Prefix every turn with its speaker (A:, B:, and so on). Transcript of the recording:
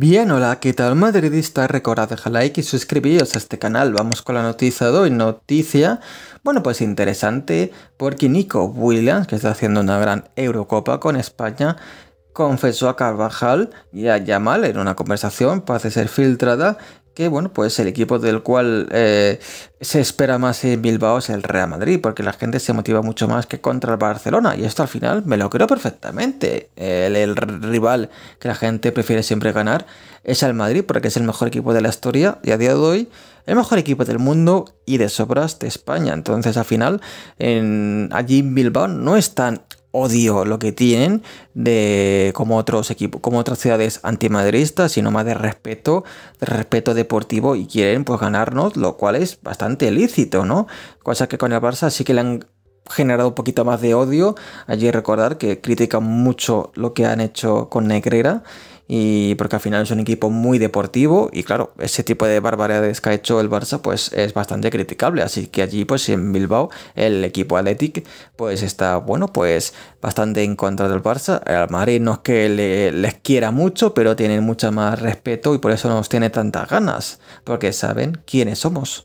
A: Bien, hola, ¿qué tal madridista. Recordad dejar like y suscribiros a este canal. Vamos con la noticia de hoy. Noticia, bueno, pues interesante, porque Nico Williams, que está haciendo una gran Eurocopa con España, confesó a Carvajal y a Yamal en una conversación, parece ser filtrada, que bueno, pues el equipo del cual eh, se espera más en Bilbao es el Real Madrid, porque la gente se motiva mucho más que contra el Barcelona, y esto al final me lo creo perfectamente. El, rival que la gente prefiere siempre ganar es el Madrid, porque es el mejor equipo de la historia, y a día de hoy el mejor equipo del mundo y de sobras de España. Entonces al final en, allí en Bilbao no están odio lo que tienen de como otros equipos, como otras ciudades antimadridistas, sino más de respeto, de respeto deportivo y quieren pues ganarnos, lo cual es bastante lícito, ¿no? Cosa que con el Barça sí que le han generado un poquito más de odio. Allí recordar que critican mucho lo que han hecho con Negrera y porque al final es un equipo muy deportivo y claro, ese tipo de barbaridades que ha hecho el Barça pues es bastante criticable, así que allí pues en Bilbao el equipo Athletic pues está bueno pues bastante en contra del Barça, el Madrid no es que le, les quiera mucho pero tienen mucho más respeto y por eso nos tiene tantas ganas, porque saben quiénes somos.